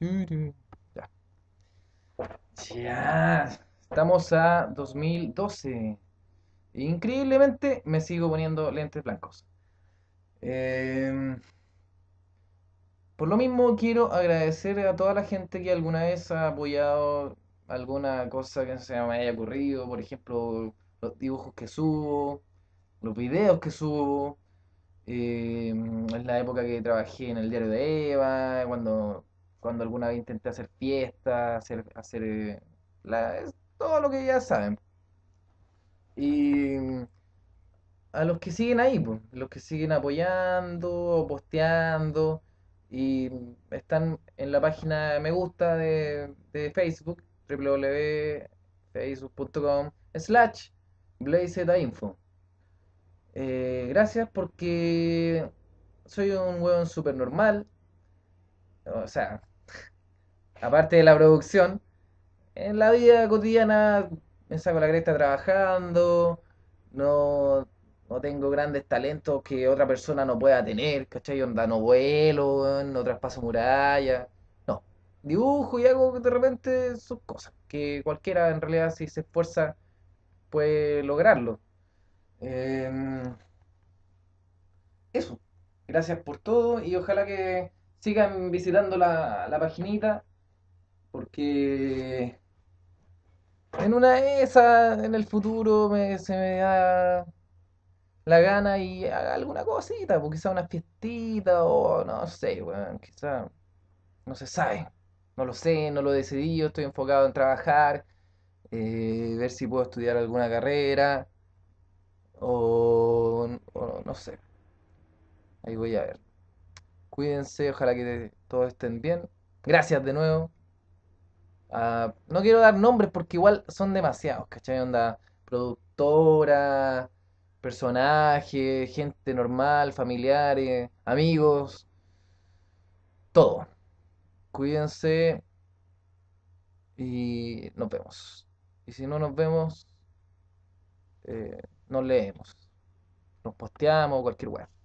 Ya. Ya. Estamos a 2012. Increíblemente me sigo poniendo lentes blancos. Em, por lo mismo quiero agradecer a toda la gente que alguna vez ha apoyado alguna cosa que se me haya ocurrido, por ejemplo, los dibujos que subo, los videos que subo, eh, em, es la época que trabajé en el diario de Eva, cuando cuando alguna vez intenté hacer fiestas, hacer, hacer eh, es todo lo que ya saben. Y mm, a los que siguen ahí, pues, los que siguen apoyando, posteando y mm, están en la página me gusta de, de Facebook, www.facebook.com slash blazetainfo. Eh, gracias porque soy un hueón super normal. O sea, aparte de la producción, en la vida cotidiana me saco la cresta trabajando, no, no tengo grandes talentos que otra persona no pueda tener, ¿cachai? Onda, no vuelo, no traspaso murallas, no. Dibujo y hago de repente sus cosas, que cualquiera en realidad si se esfuerza puede lograrlo. Em, eso, gracias por todo y ojalá que sigan visitando la, la paginita porque en una de esas, en el futuro, se me da la gana y haga alguna cosita, pues quizá una fiestita o no sé, bueno, quizá no se sabe. No lo sé, no lo decidí, yo estoy enfocado en trabajar, eh, ver si puedo estudiar alguna carrera o no sé. Ahí voy a ver. Cuídense, ojalá que todos estén bien. Gracias de nuevo. Ah, no quiero dar nombres porque igual son demasiados, ¿cachai? Onda, productora, personaje, gente normal, familiares, amigos, todo. Cuídense y nos vemos. Y si no nos vemos, eh, nos leemos, nos posteamos, cualquier web.